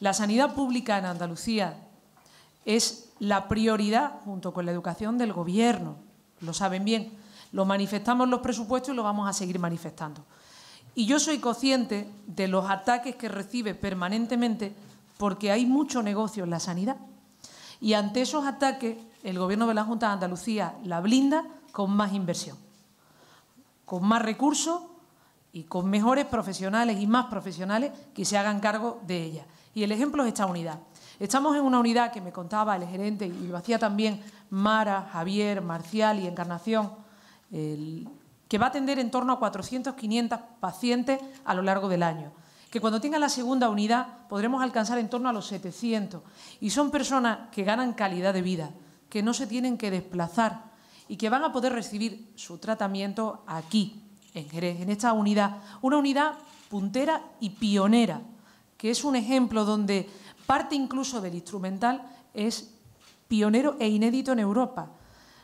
La sanidad pública en Andalucía es la prioridad junto con la educación del Gobierno. Lo saben bien. Lo manifestamos en los presupuestos y lo vamos a seguir manifestando. Y yo soy consciente de los ataques que recibe permanentemente porque hay mucho negocio en la sanidad. Y ante esos ataques, el Gobierno de la Junta de Andalucía la blinda con más inversión, con más recursos y con mejores profesionales y más profesionales que se hagan cargo de ella. Y el ejemplo es esta unidad. Estamos en una unidad que me contaba el gerente y lo hacía también Mara, Javier, Marcial y Encarnación, que va a atender en torno a 400-500 pacientes a lo largo del año. Que cuando tenga la segunda unidad podremos alcanzar en torno a los 700. Y son personas que ganan calidad de vida, que no se tienen que desplazar y que van a poder recibir su tratamiento aquí, en Jerez, en esta unidad. Una unidad puntera y pionera que es un ejemplo donde parte incluso del instrumental es pionero e inédito en Europa.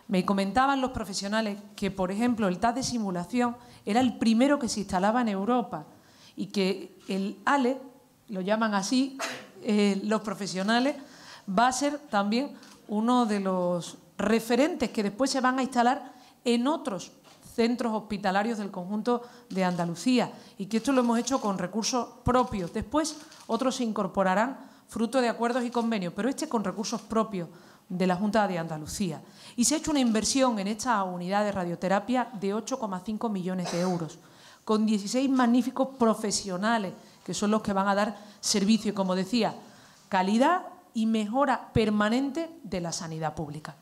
Me comentaban los profesionales que, por ejemplo, el TAS de simulación era el primero que se instalaba en Europa y que el ALE, lo llaman así eh, los profesionales, va a ser también uno de los referentes que después se van a instalar en otros centros hospitalarios del conjunto de Andalucía y que esto lo hemos hecho con recursos propios. Después otros se incorporarán fruto de acuerdos y convenios, pero este con recursos propios de la Junta de Andalucía. Y se ha hecho una inversión en esta unidad de radioterapia de 8,5 millones de euros, con 16 magníficos profesionales que son los que van a dar servicio como decía, calidad y mejora permanente de la sanidad pública.